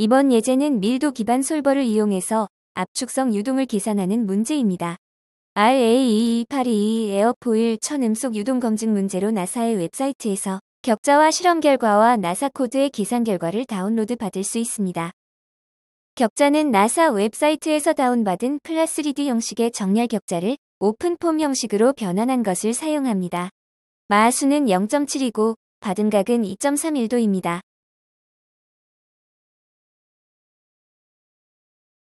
이번 예제는 밀도 기반 솔버를 이용해서 압축성 유동을 계산하는 문제입니다. RA22822 e e 에어포일 천음속 유동 검증 문제로 나사의 웹사이트에서 격자와 실험 결과와 나사 코드의 계산 결과를 다운로드 받을 수 있습니다. 격자는 나사 웹사이트에서 다운받은 플라스 3D 형식의 정렬 격자를 오픈폼 형식으로 변환한 것을 사용합니다. 마수는 0.7이고 받은 각은 2.31도입니다.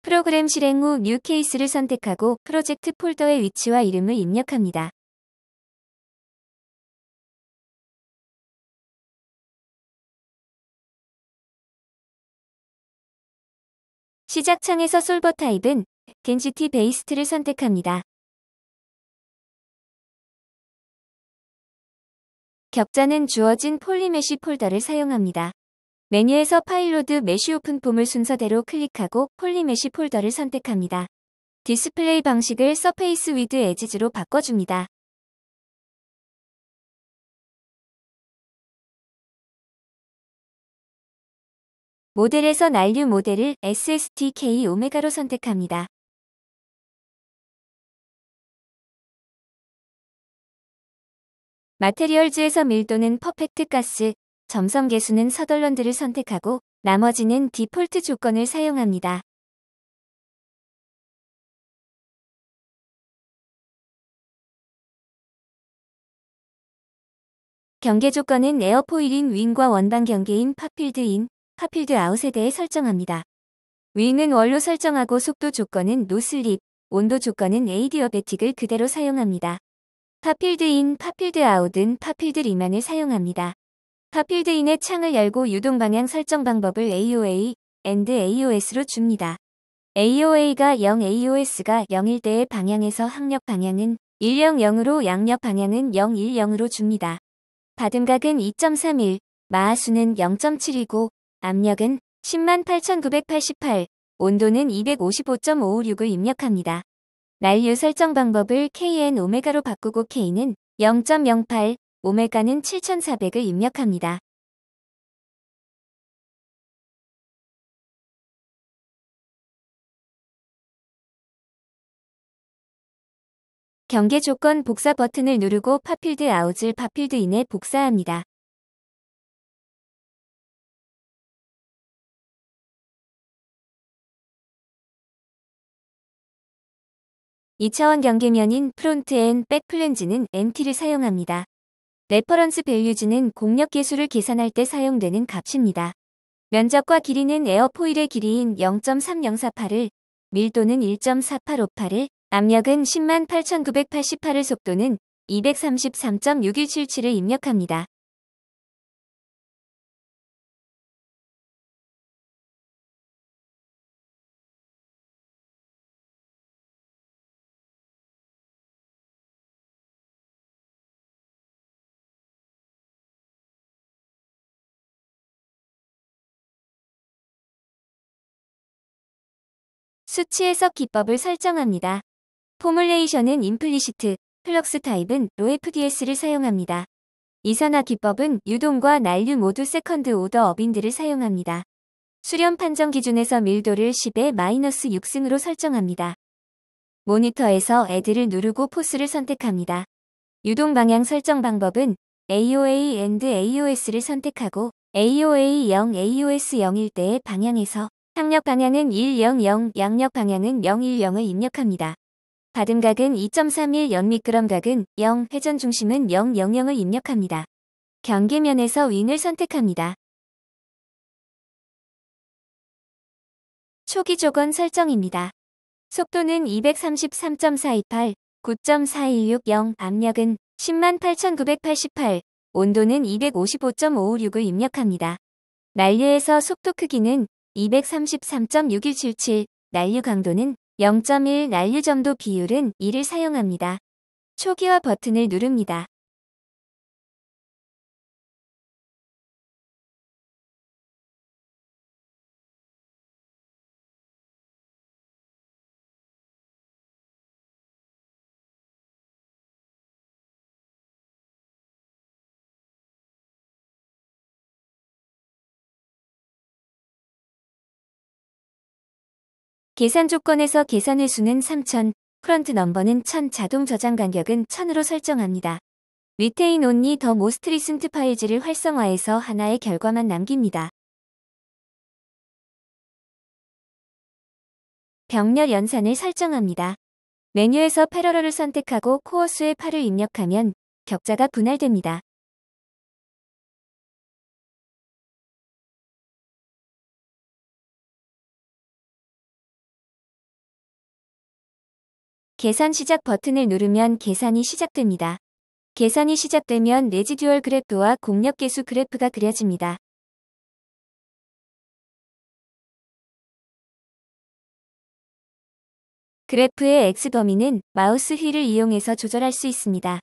프로그램 실행 후뉴 케이스를 선택하고 프로젝트 폴더의 위치와 이름을 입력합니다. 시작창에서 솔버 타입은 e 덴시티 베이스트를 선택합니다. 격자는 주어진 폴리메시 폴더를 사용합니다. 메뉴에서 파일로드 메쉬 오픈폼을 순서대로 클릭하고 폴리메쉬 폴더를 선택합니다. 디스플레이 방식을 서페이스 위드 에지즈로 바꿔줍니다. 모델에서 난류 모델을 SSTK 오메가로 선택합니다. 마테리얼즈에서 밀도는 퍼펙트 가스, 점성 개수는 서덜런드를 선택하고 나머지는 디폴트 조건을 사용합니다. 경계 조건은 에어포일인 윙과 원방 경계인 파필드인, 파필드 아웃에 대해 설정합니다. 윙은 원로 설정하고 속도 조건은 노슬립, 온도 조건은 에이디어베틱을 그대로 사용합니다. 파필드인, 파필드 아웃은 파필드 리만을 사용합니다. 파필드인의 창을 열고 유동 방향 설정 방법을 AOA and AOS로 줍니다. AOA가 0, AOS가 0일 때의 방향에서 항력 방향은 100으로 양력 방향은 010으로 줍니다. 받음각은 2.31, 마하수는 0.7이고 압력은 108,988, 온도는 255.556을 입력합니다. 난류 설정 방법을 KN 오메가로 바꾸고 K는 0.08, 오메가는 7,400을 입력합니다. 경계 조건 복사 버튼을 누르고 파필드 아웃을 파필드 인에 복사합니다. 이차원 경계면인 프론트 앤백 플랜지는 MT를 사용합니다. 레퍼런스 밸류즈는 공력 계수를 계산할 때 사용되는 값입니다. 면적과 길이는 에어포일의 길이인 0.3048을, 밀도는 1.4858을, 압력은 108,988을 속도는 233.6177을 입력합니다. 수치 에서 기법을 설정합니다. 포뮬레이션은 임플리시트, 플럭스 타입은 로FDS를 사용합니다. 이산화 기법은 유동과 난류 모두 세컨드 오더 어빈들을 사용합니다. 수렴 판정 기준에서 밀도를 10에 마이너스 6승으로 설정합니다. 모니터에서 애드를 누르고 포스를 선택합니다. 유동 방향 설정 방법은 AOA and AOS를 선택하고 AOA0, AOS0일 때의 방향에서 상력 방향은 100, 양력 방향은 010을 입력합니다. 받음각은 2.31, 연미끄럼각은 0, 회전 중심은 000을 입력합니다. 경계면에서 윙을 선택합니다. 초기 조건 설정입니다. 속도는 233.428, 9.4160, 압력은 108,988, 온도는 255.556을 입력합니다. 난류에서 속도 크기는 233.6177 난류 강도는 0.1 난류 점도 비율은 2를 사용합니다. 초기화 버튼을 누릅니다. 계산 조건에서 계산의 수는 3000, 프런트 넘버는 1000, 자동 저장 간격은 1000으로 설정합니다. 리테인 온리 더 모스트 리슨트 파일즈를 활성화해서 하나의 결과만 남깁니다. 병렬 연산을 설정합니다. 메뉴에서 패러럴을 선택하고 코어 수의 8을 입력하면 격자가 분할됩니다. 계산 시작 버튼을 누르면 계산이 시작됩니다. 계산이 시작되면 레지듀얼 그래프와 공력계수 그래프가 그려집니다. 그래프의 X 범위는 마우스 휠을 이용해서 조절할 수 있습니다.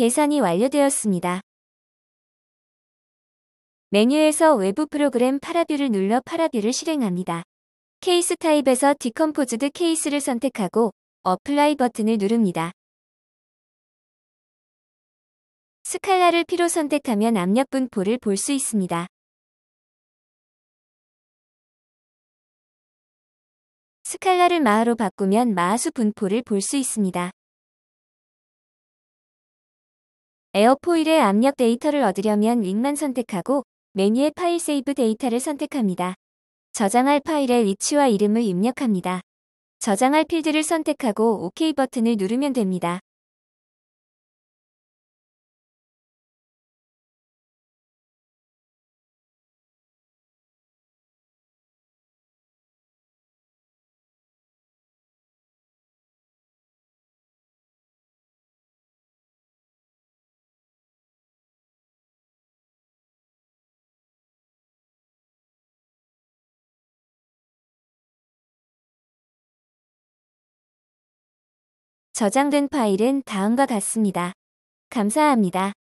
계산이 완료되었습니다. 메뉴에서 외부 프로그램 파라뷰를 눌러 파라뷰를 실행합니다. 케이스 타입에서 디컴포즈드 케이스를 선택하고 어플라이 버튼을 누릅니다. 스칼라를 피로 선택하면 압력 분포를 볼 수 있습니다. 스칼라를 마하로 바꾸면 마하수 분포를 볼 수 있습니다. 에어포일의 압력 데이터를 얻으려면 윙만 선택하고 메뉴의 파일 세이브 데이터를 선택합니다. 저장할 파일의 위치와 이름을 입력합니다. 저장할 필드를 선택하고 OK 버튼을 누르면 됩니다. 저장된 파일은 다음과 같습니다. 감사합니다.